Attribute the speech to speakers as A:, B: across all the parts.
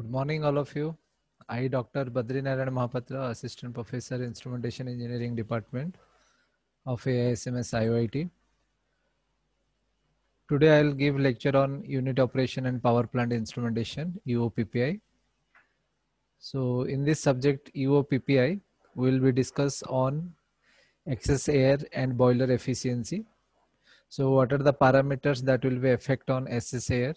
A: Good morning, all of you. I, Dr. Badrinaran Mahapatra, Assistant Professor, Instrumentation Engineering Department of AISMS IOIT. Today, I'll give lecture on Unit Operation and Power Plant Instrumentation, (UOPPI). So in this subject, EOPPI, will be discuss on excess air and boiler efficiency. So what are the parameters that will be effect on excess air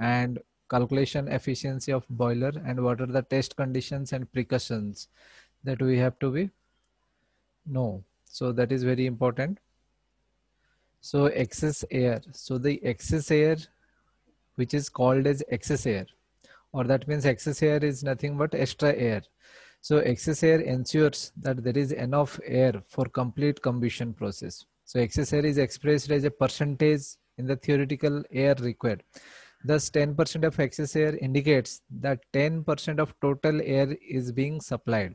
A: and calculation efficiency of boiler and what are the test conditions and precautions that we have to be know so that is very important so excess air so the excess air which is called as excess air or that means excess air is nothing but extra air so excess air ensures that there is enough air for complete combustion process so excess air is expressed as a percentage in the theoretical air required Thus, 10% of excess air indicates that 10% of total air is being supplied.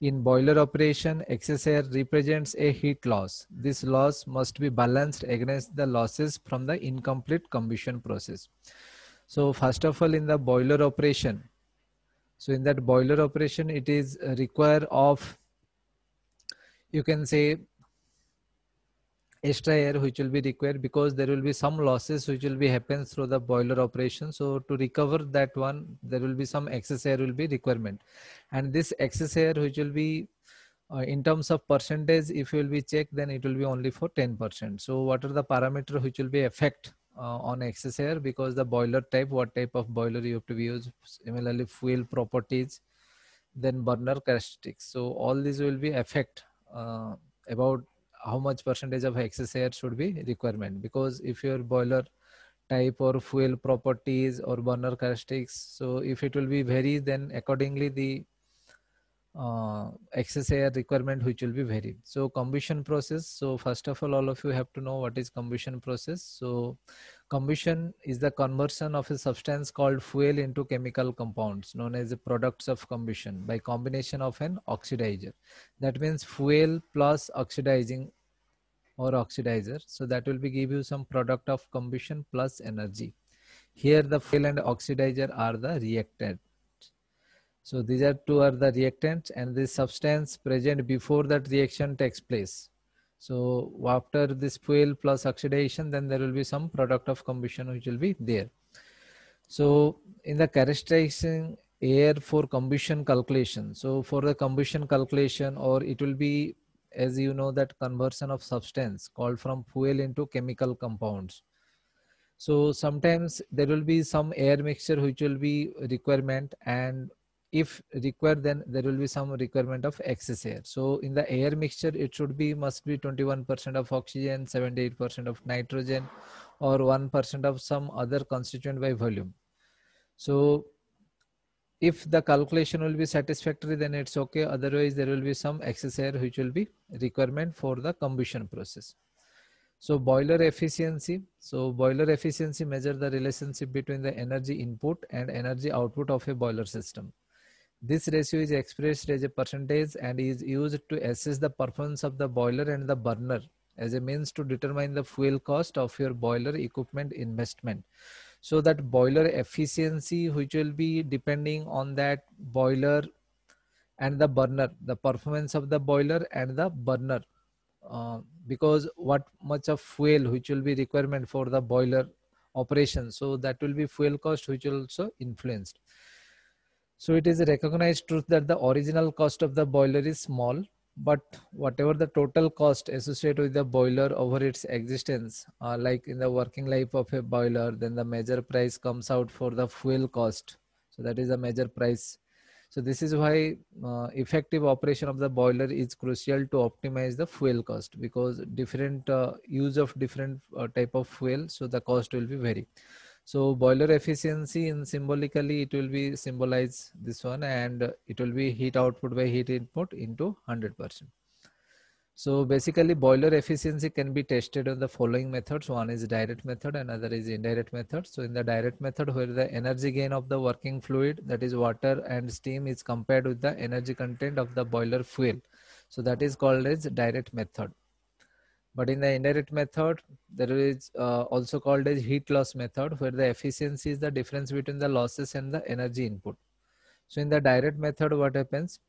A: In boiler operation, excess air represents a heat loss. This loss must be balanced against the losses from the incomplete combustion process. So first of all, in the boiler operation, so in that boiler operation, it is require of, you can say extra air which will be required because there will be some losses which will be happens through the boiler operation so to recover that one there will be some excess air will be requirement and this excess air which will be uh, in terms of percentage if you will be checked then it will be only for 10% so what are the parameter which will be affect uh, on excess air because the boiler type what type of boiler you have to use similarly fuel properties then burner characteristics so all these will be affect uh, about how much percentage of excess air should be requirement because if your boiler type or fuel properties or burner characteristics so if it will be vary then accordingly the uh, excess air requirement which will be varied so combustion process so first of all all of you have to know what is combustion process so Combustion is the conversion of a substance called fuel into chemical compounds known as the products of combustion by combination of an oxidizer. That means fuel plus oxidizing or oxidizer. So that will be give you some product of combustion plus energy. Here the fuel and oxidizer are the reactant. So these are two are the reactants and the substance present before that reaction takes place. So after this fuel plus oxidation, then there will be some product of combustion which will be there. So in the characterizing air for combustion calculation. So for the combustion calculation or it will be as you know that conversion of substance called from fuel into chemical compounds. So sometimes there will be some air mixture which will be requirement and if required then there will be some requirement of excess air so in the air mixture it should be must be 21% of oxygen 78% of nitrogen or 1% of some other constituent by volume so if the calculation will be satisfactory then it's okay otherwise there will be some excess air which will be requirement for the combustion process so boiler efficiency so boiler efficiency measure the relationship between the energy input and energy output of a boiler system this ratio is expressed as a percentage and is used to assess the performance of the boiler and the burner as a means to determine the fuel cost of your boiler equipment investment. So that boiler efficiency, which will be depending on that boiler and the burner, the performance of the boiler and the burner. Uh, because what much of fuel which will be requirement for the boiler operation so that will be fuel cost which will also influenced so it is a recognized truth that the original cost of the boiler is small, but whatever the total cost associated with the boiler over its existence, uh, like in the working life of a boiler, then the major price comes out for the fuel cost. So that is the major price. So this is why uh, effective operation of the boiler is crucial to optimize the fuel cost because different uh, use of different uh, type of fuel, so the cost will be vary. So boiler efficiency in symbolically it will be symbolize this one and it will be heat output by heat input into 100%. So basically boiler efficiency can be tested on the following methods. One is direct method, another is indirect method. So in the direct method where the energy gain of the working fluid that is water and steam is compared with the energy content of the boiler fuel. So that is called as direct method. But in the indirect method, there is uh, also called as heat loss method, where the efficiency is the difference between the losses and the energy input. So in the direct method, what happens?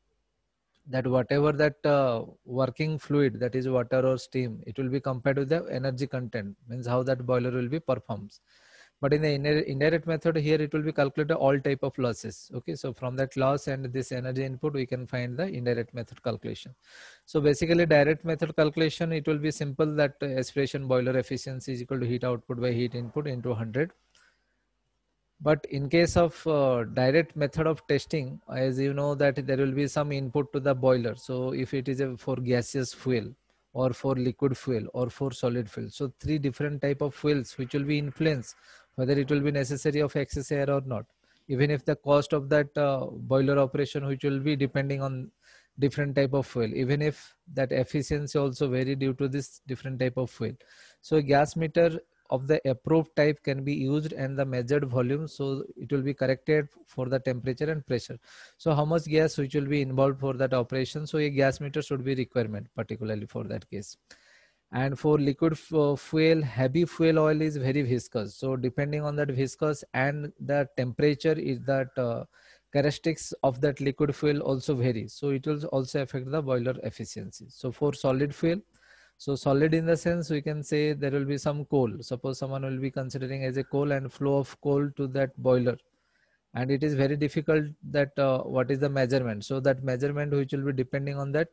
A: That whatever that uh, working fluid, that is water or steam, it will be compared with the energy content, means how that boiler will be performs but in the indirect method here it will be calculated all type of losses okay so from that loss and this energy input we can find the indirect method calculation so basically direct method calculation it will be simple that uh, aspiration boiler efficiency is equal to heat output by heat input into 100 but in case of uh, direct method of testing as you know that there will be some input to the boiler so if it is a, for gaseous fuel or for liquid fuel or for solid fuel so three different type of fuels which will be influenced whether it will be necessary of excess air or not even if the cost of that uh, boiler operation which will be depending on different type of fuel even if that efficiency also vary due to this different type of fuel so gas meter of the approved type can be used and the measured volume so it will be corrected for the temperature and pressure so how much gas which will be involved for that operation so a gas meter should be requirement particularly for that case and for liquid uh, fuel heavy fuel oil is very viscous so depending on that viscous and the temperature is that uh, characteristics of that liquid fuel also vary so it will also affect the boiler efficiency so for solid fuel so solid in the sense we can say there will be some coal suppose someone will be considering as a coal and flow of coal to that boiler and it is very difficult that uh, what is the measurement so that measurement which will be depending on that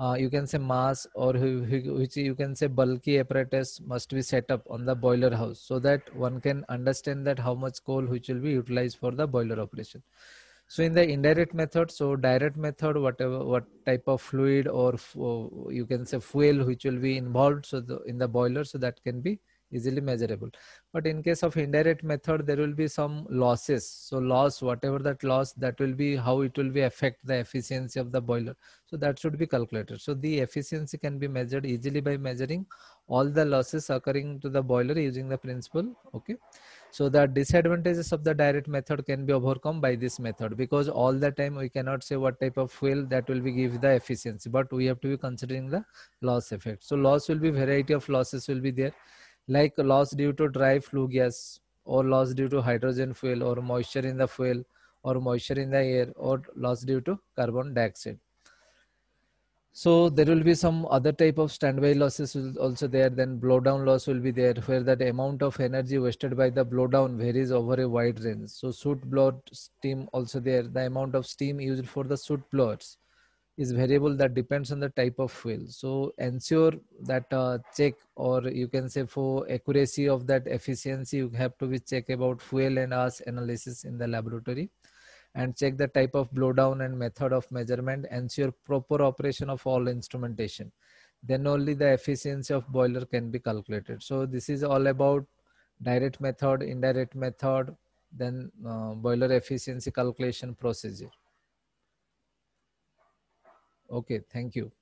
A: uh, you can say mass or which you can say bulky apparatus must be set up on the boiler house so that one can understand that how much coal which will be utilized for the boiler operation so in the indirect method so direct method whatever what type of fluid or you can say fuel which will be involved so the, in the boiler so that can be easily measurable but in case of indirect method there will be some losses so loss whatever that loss that will be how it will be affect the efficiency of the boiler so that should be calculated so the efficiency can be measured easily by measuring all the losses occurring to the boiler using the principle okay so the disadvantages of the direct method can be overcome by this method because all the time we cannot say what type of fuel that will be give the efficiency but we have to be considering the loss effect so loss will be variety of losses will be there like loss due to dry flue gas or loss due to hydrogen fuel or moisture in the fuel or moisture in the air or loss due to carbon dioxide. So there will be some other type of standby losses also there. Then blowdown loss will be there where that amount of energy wasted by the blowdown varies over a wide range. So soot blow steam also there. The amount of steam used for the soot blowers is variable that depends on the type of fuel. So ensure that uh, check or you can say for accuracy of that efficiency, you have to be check about fuel and RS analysis in the laboratory and check the type of blowdown and method of measurement, ensure proper operation of all instrumentation. Then only the efficiency of boiler can be calculated. So this is all about direct method, indirect method, then uh, boiler efficiency calculation procedure. Okay, thank you.